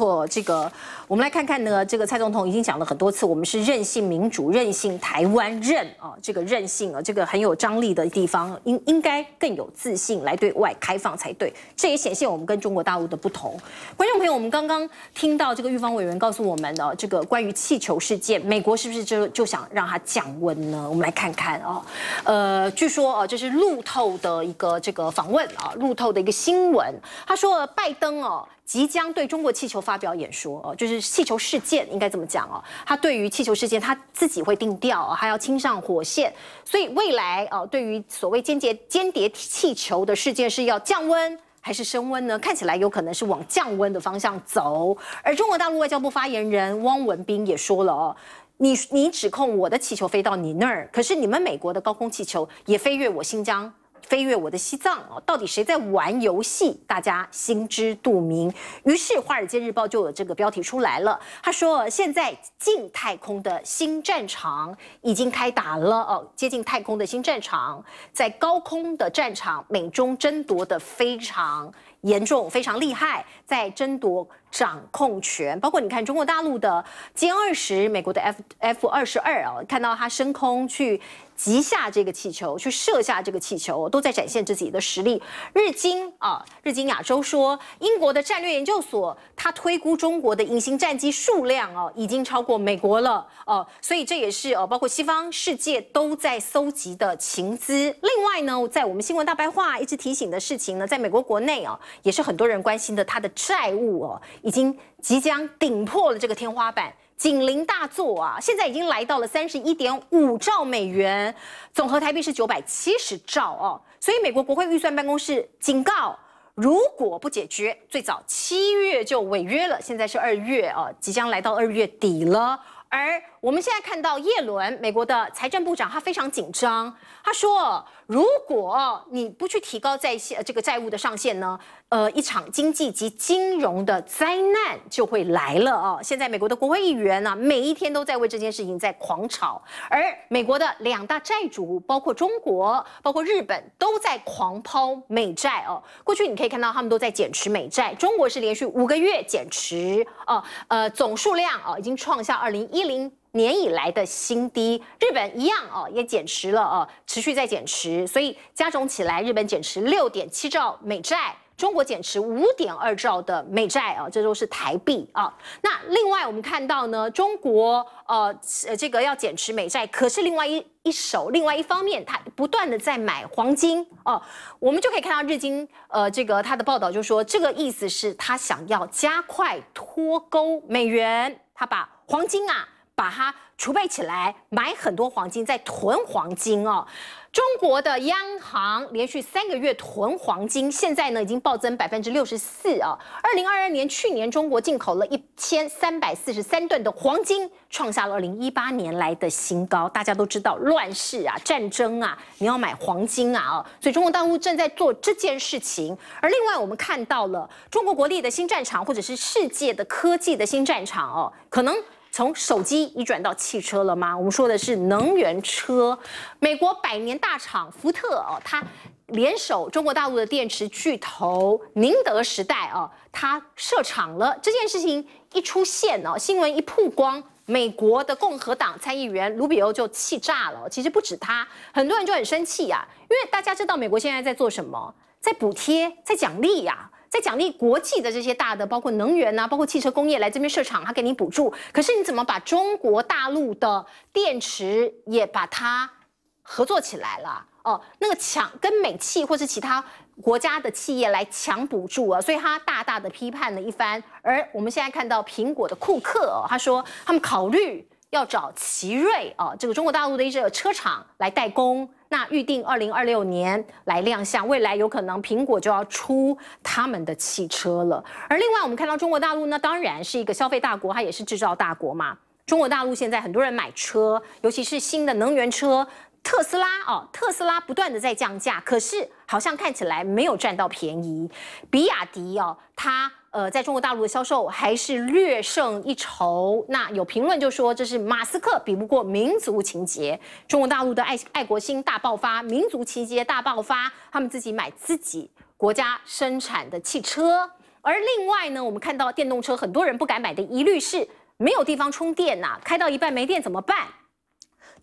或这个，我们来看看呢。这个蔡总统已经讲了很多次，我们是任性民主，任性台湾任啊，这个任性啊，这个很有张力的地方，应应该更有自信来对外开放才对。这也显现我们跟中国大陆的不同。观众朋友，我们刚刚听到这个预防委员告诉我们的这个关于气球事件，美国是不是就就想让它降温呢？我们来看看啊，呃，据说哦，这是路透的一个这个访问啊，路透的一个新闻，他说拜登哦即将对中国气球。发表演说哦，就是气球事件应该怎么讲哦？他对于气球事件，他自己会定调，还要亲上火线，所以未来哦，对于所谓间谍间谍气球的事件是要降温还是升温呢？看起来有可能是往降温的方向走。而中国大陆外交部发言人汪文斌也说了哦，你你指控我的气球飞到你那儿，可是你们美国的高空气球也飞越我新疆。飞越我的西藏啊，到底谁在玩游戏？大家心知肚明。于是《华尔街日报》就有这个标题出来了。他说，现在近太空的新战场已经开打了哦，接近太空的新战场，在高空的战场，美中争夺的非常严重，非常厉害，在争夺。掌控权，包括你看中国大陆的歼二十，美国的 F F 二十二啊，看到它升空去击下这个气球，去射下这个气球，都在展现自己的实力。日经啊，日经亚洲说，英国的战略研究所它推估中国的隐形战机数量啊，已经超过美国了哦，所以这也是哦，包括西方世界都在搜集的情资。另外呢，在我们新闻大白话一直提醒的事情呢，在美国国内啊，也是很多人关心的，它的债务哦。已经即将顶破了这个天花板，警邻大作啊！现在已经来到了三十一点五兆美元，总和台币是九百七十兆哦。所以美国国会预算办公室警告，如果不解决，最早七月就违约了。现在是二月哦，即将来到二月底了，而。我们现在看到，耶伦，美国的财政部长，他非常紧张。他说，如果你不去提高在限这个债务的上限呢，呃，一场经济及金融的灾难就会来了啊！现在美国的国会议员呢，每一天都在为这件事情在狂吵。而美国的两大债主，包括中国，包括日本，都在狂抛美债哦。过去你可以看到，他们都在减持美债。中国是连续五个月减持啊，呃，总数量啊，已经创下二零一零。年以来的新低，日本一样哦，也减持了哦，持续在减持，所以加总起来，日本减持六点七兆美债，中国减持五点二兆的美债哦，这都是台币啊。那另外我们看到呢，中国呃呃这个要减持美债，可是另外一一手，另外一方面，它不断的在买黄金哦，我们就可以看到日经呃这个它的报道就说，这个意思是它想要加快脱钩美元，它把黄金啊。把它储备起来，买很多黄金，在囤黄金哦。中国的央行连续三个月囤黄金，现在呢已经暴增百分之六十四啊。二零二二年去年，中国进口了一千三百四十三吨的黄金，创下了二零一八年来的新高。大家都知道，乱世啊，战争啊，你要买黄金啊哦。所以中国大陆正在做这件事情。而另外，我们看到了中国国力的新战场，或者是世界的科技的新战场哦，可能。从手机移转到汽车了吗？我们说的是能源车。美国百年大厂福特哦，它联手中国大陆的电池巨头宁德时代哦，它设厂了。这件事情一出现哦，新闻一曝光，美国的共和党参议员卢比欧就气炸了。其实不止他，很多人就很生气呀，因为大家知道美国现在在做什么，在补贴，在奖励呀。在奖励国际的这些大的，包括能源啊，包括汽车工业来这边设厂，他给你补助。可是你怎么把中国大陆的电池也把它合作起来了？哦，那个抢跟美企或是其他国家的企业来抢补助啊，所以他大大的批判了一番。而我们现在看到苹果的库克，他说他们考虑要找奇瑞啊，这个中国大陆的一些车厂来代工。那预定二零二六年来亮相，未来有可能苹果就要出他们的汽车了。而另外，我们看到中国大陆呢，当然是一个消费大国，它也是制造大国嘛。中国大陆现在很多人买车，尤其是新的能源车，特斯拉哦，特斯拉不断的在降价，可是好像看起来没有占到便宜。比亚迪哦，它。呃，在中国大陆的销售还是略胜一筹。那有评论就说这是马斯克比不过民族情节，中国大陆的爱爱国心大爆发，民族情节大爆发，他们自己买自己国家生产的汽车。而另外呢，我们看到电动车很多人不敢买的一律是没有地方充电呐，开到一半没电怎么办？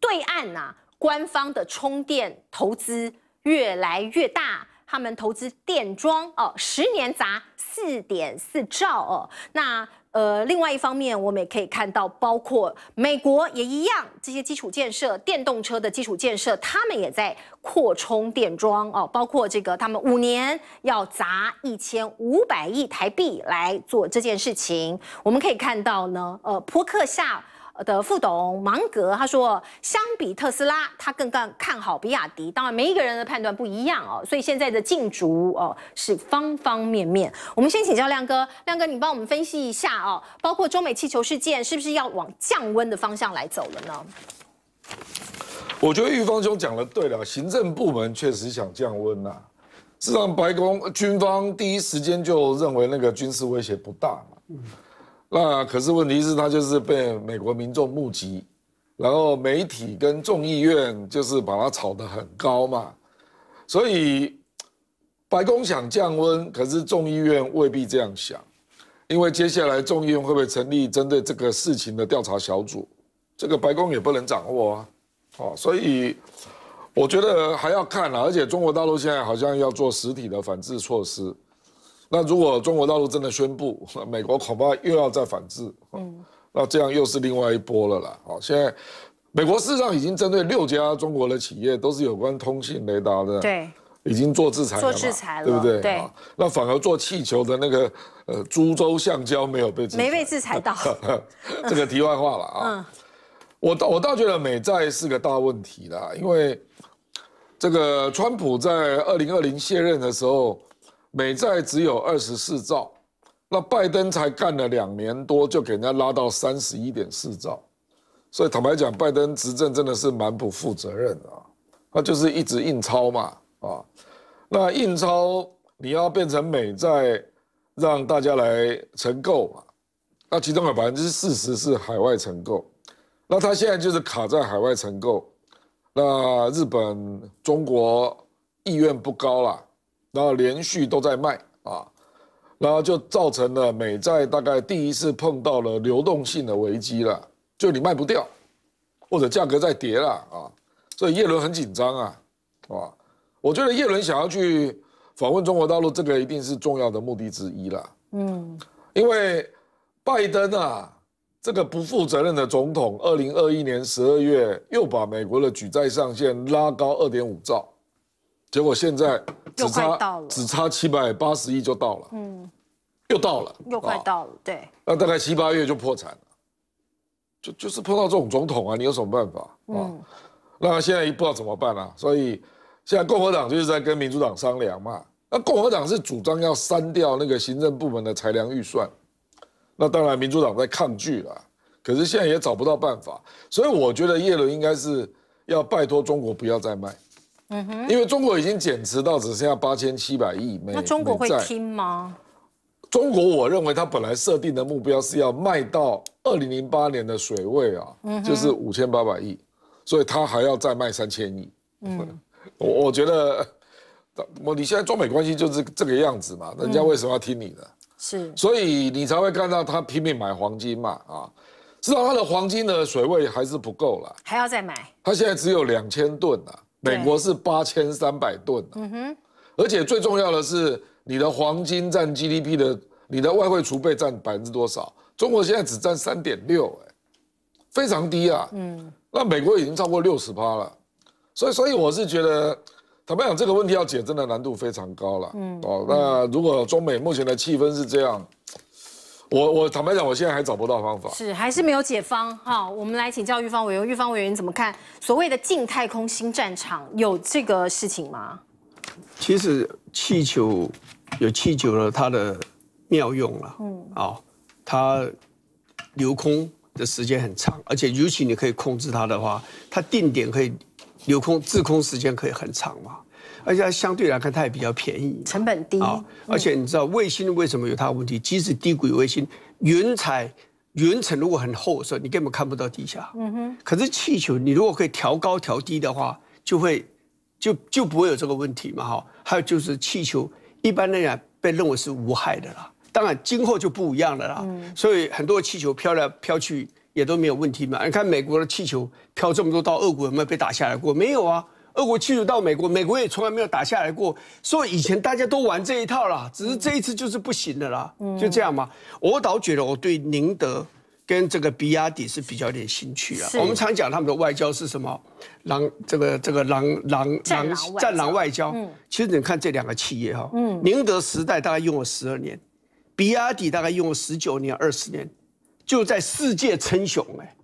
对岸呐，官方的充电投资越来越大，他们投资电桩哦，十年砸。四点四兆哦，那呃，另外一方面，我们也可以看到，包括美国也一样，这些基础建设、电动车的基础建设，他们也在扩充电桩哦，包括这个他们五年要砸一千五百亿台币来做这件事情，我们可以看到呢，呃，坡克夏。的副董芒格他说，相比特斯拉，他更更看好比亚迪。当然，每一个人的判断不一样哦，所以现在的竞逐哦是方方面面。我们先请教亮哥，亮哥你帮我们分析一下哦，包括中美气球事件，是不是要往降温的方向来走了呢？我觉得玉芳兄讲的对了，行政部门确实想降温呐，是让白宫军方第一时间就认为那个军事威胁不大嘛。那可是问题是他就是被美国民众募集，然后媒体跟众议院就是把它炒得很高嘛，所以白宫想降温，可是众议院未必这样想，因为接下来众议院会不会成立针对这个事情的调查小组，这个白宫也不能掌握啊，哦，所以我觉得还要看啊，而且中国大陆现在好像要做实体的反制措施。那如果中国大陆真的宣布，美国恐怕又要再反制。嗯，那这样又是另外一波了啦。好，现在美国事实上已经针对六家中国的企业，都是有关通信雷达的，对，已经做制裁，做制裁，对不对？对。那反而做气球的那个呃，株洲橡胶没有被，没被制裁到。这个题外话了啊。嗯。我我倒觉得美债是个大问题啦，因为这个川普在二零二零卸任的时候。美债只有二十四兆，那拜登才干了两年多，就给人家拉到三十一点四兆，所以坦白讲，拜登执政真的是蛮不负责任的，他就是一直印钞嘛，啊，那印钞你要变成美债，让大家来承购嘛，那其中有百分之四十是海外承购，那他现在就是卡在海外承购，那日本、中国意愿不高了。然后连续都在卖啊，然后就造成了美债大概第一次碰到了流动性的危机了，就你卖不掉，或者价格在跌了啊，所以耶伦很紧张啊，啊，我觉得耶伦想要去访问中国大陆，这个一定是重要的目的之一了，嗯，因为拜登啊这个不负责任的总统，二零二一年十二月又把美国的举债上限拉高二点五兆。结果现在只差到了，只差七百八十亿就到了，嗯，又到了，又快到了，对，那大概七八月就破产了，就就是碰到这种总统啊，你有什么办法啊？那现在一不知道怎么办啊，所以现在共和党就是在跟民主党商量嘛，那共和党是主张要删掉那个行政部门的裁量预算，那当然民主党在抗拒了，可是现在也找不到办法，所以我觉得叶伦应该是要拜托中国不要再卖。哼，因为中国已经减持到只剩下八千七百亿美，那中国会听吗？中国，我认为他本来设定的目标是要卖到二零零八年的水位啊，嗯、就是五千八百亿，所以他还要再卖三千亿。嗯，我我觉得，我你现在中美关系就是这个样子嘛，人家为什么要听你的？是，所以你才会看到他拼命买黄金嘛啊，知道他的黄金的水位还是不够了，还要再买。他现在只有两千吨啊。美国是八千三百吨，嗯哼，而且最重要的是，你的黄金占 GDP 的，你的外汇储备占百分之多少？中国现在只占三点六，哎，非常低啊，嗯，那美国已经超过六十趴了，所以，所以我是觉得，坦白讲，这个问题要解，真的难度非常高了，嗯，哦，那如果中美目前的气氛是这样。我我坦白讲，我现在还找不到方法，是还是没有解方哈。我们来请教玉方委员，玉方委员怎么看所谓的近太空新战场有这个事情吗？其实气球有气球的它的妙用了，嗯，哦，它留空的时间很长，而且尤其你可以控制它的话，它定点可以留空，滞空时间可以很长嘛。而且它相对来看，它也比较便宜，成本低。啊，而且你知道卫星为什么有它的问题？即使低轨卫星，云彩、云层如果很厚的时候，你根本看不到底下。嗯哼。可是气球，你如果可以调高调低的话，就会就就不会有这个问题嘛？哈。还有就是气球，一般来讲被认为是无害的啦。当然，今后就不一样了啦。嗯。所以很多气球飘来飘去也都没有问题嘛。你看美国的气球飘这么多到俄国有没有被打下来过？没有啊。俄国驱逐到美国，美国也从来没有打下来过，所以以前大家都玩这一套啦，只是这一次就是不行的啦，就这样嘛。我倒觉得我对宁德跟这个比亚迪是比较有点兴趣啊。我们常讲他们的外交是什么？狼，这个这个狼狼狼战狼外交。其实你看这两个企业哈，宁德时代大概用了十二年，比亚迪大概用了十九年二十年，就在世界称雄哎。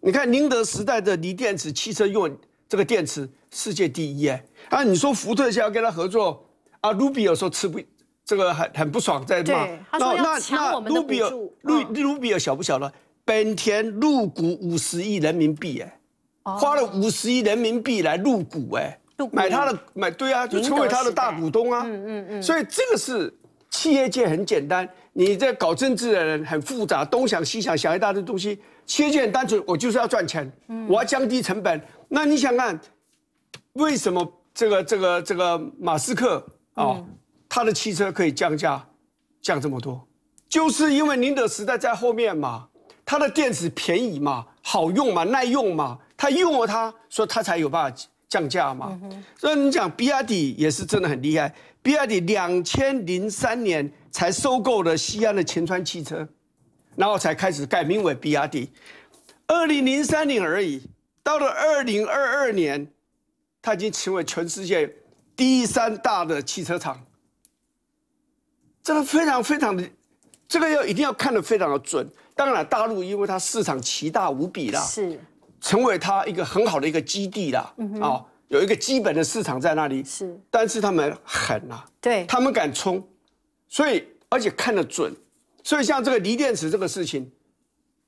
你看宁德时代的锂电池汽车用。这个电池世界第一哎，啊，你说福特想要跟他合作，啊，卢比尔说吃不，这个很很不爽，在骂。那那那，卢比尔，卢卢比尔小不小呢？本田入股五十亿人民币哎，花了五十亿人民币来入股哎，买他的买对啊，就成为他的大股东啊。嗯嗯嗯。所以这个是。企业界很简单，你在搞政治的人很复杂，东想西想想一大堆东西。企业界很单纯，我就是要赚钱，我要降低成本。那你想看，为什么这个这个这个马斯克啊，他的汽车可以降价降这么多，就是因为宁德时代在后面嘛，他的电池便宜嘛，好用嘛，耐用嘛，他用了它，所以他才有办法。降价嘛，所以你讲比亚迪也是真的很厉害。比亚迪两千零三年才收购了西安的秦川汽车，然后才开始改名为比亚迪。二零零三年而已，到了二零二二年，它已经成为全世界第三大的汽车厂。这个非常非常的，这个要一定要看得非常的准。当然，大陆因为它市场奇大无比啦。是。成为它一个很好的一个基地啦，啊，有一个基本的市场在那里。是，但是他们狠啊，对，他们敢冲，所以而且看得准，所以像这个锂电池这个事情，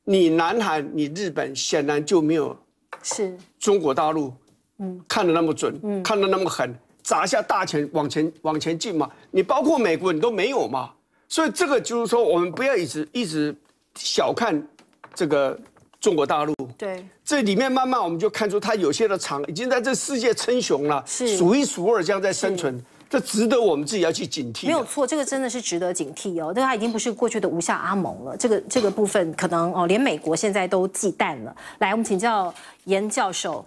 你南韩、你日本显然就没有，是，中国大陆，嗯，看的那么准，嗯，看的那么狠，砸下大钱往前往前进嘛，你包括美国你都没有嘛，所以这个就是说我们不要一直一直小看这个。中国大陆对这里面慢慢我们就看出，他有些的厂已经在这世界称雄了，是数一数二，这样在生存，这值得我们自己要去警惕。没有错，这个真的是值得警惕哦。但他已经不是过去的吴下阿蒙了，这个这个部分可能哦，连美国现在都忌惮了。来，我们请教严教授。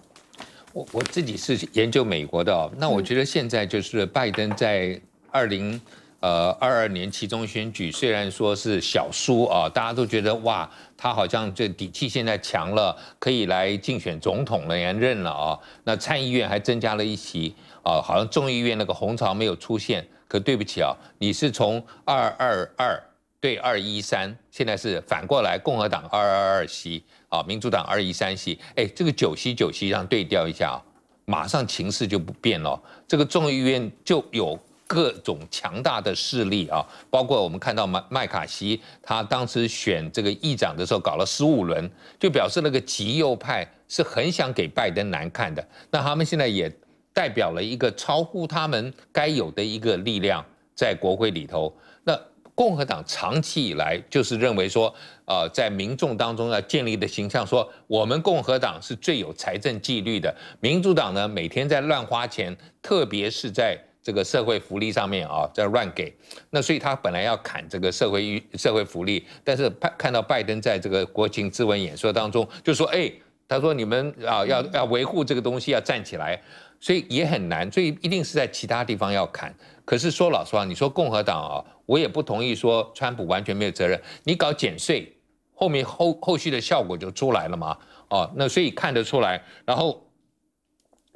我我自己是研究美国的，那我觉得现在就是拜登在二零。呃，二二年其中选举虽然说是小输啊，大家都觉得哇，他好像这底气现在强了，可以来竞选总统了，连任了啊。那参议院还增加了一席啊，好像众议院那个红潮没有出现。可对不起啊，你是从二二二对二一三，现在是反过来，共和党二二二席啊，民主党二一三席。哎，这个九席九席让对调一下啊，马上情势就不变了，这个众议院就有。各种强大的势力啊，包括我们看到麦麦卡锡，他当时选这个议长的时候搞了十五轮，就表示那个极右派是很想给拜登难看的。那他们现在也代表了一个超乎他们该有的一个力量在国会里头。那共和党长期以来就是认为说，呃，在民众当中要建立的形象，说我们共和党是最有财政纪律的，民主党呢每天在乱花钱，特别是在。这个社会福利上面啊在乱给，那所以他本来要砍这个社会社会福利，但是看到拜登在这个国情咨文演说当中就说，哎，他说你们啊要要维护这个东西，要站起来，所以也很难，所以一定是在其他地方要砍。可是说老实话，你说共和党啊，我也不同意说川普完全没有责任。你搞减税，后面后后续的效果就出来了嘛，哦，那所以看得出来，然后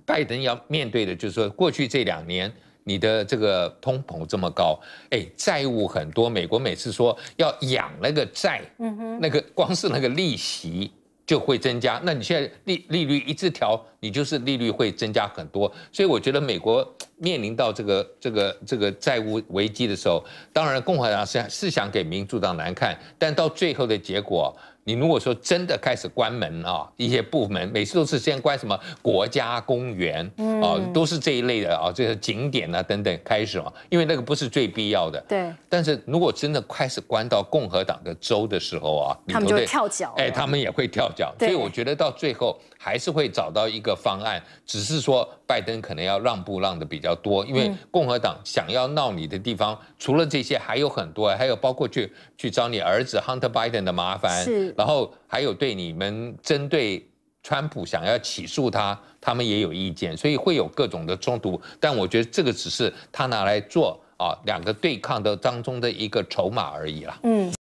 拜登要面对的就是说过去这两年。你的这个通膨这么高，哎，债务很多，美国每次说要养那个债，嗯哼，那个光是那个利息就会增加，那你现在利利率一直调。你就是利率会增加很多，所以我觉得美国面临到这个这个这个债务危机的时候，当然共和党是是想给民主党难看，但到最后的结果，你如果说真的开始关门啊，一些部门每次都是先关什么国家公园，嗯，啊，都是这一类的啊，这些景点啊等等开始嘛，因为那个不是最必要的。对。但是如果真的开始关到共和党的州的时候啊，他们就跳脚，哎，他们也会跳脚，所以我觉得到最后还是会找到一个。个方案只是说，拜登可能要让步，让的比较多，因为共和党想要闹你的地方，除了这些还有很多，还有包括去去找你儿子 Hunter Biden 的麻烦，然后还有对你们针对川普想要起诉他，他们也有意见，所以会有各种的冲突。但我觉得这个只是他拿来做啊两个对抗的当中的一个筹码而已啦。嗯。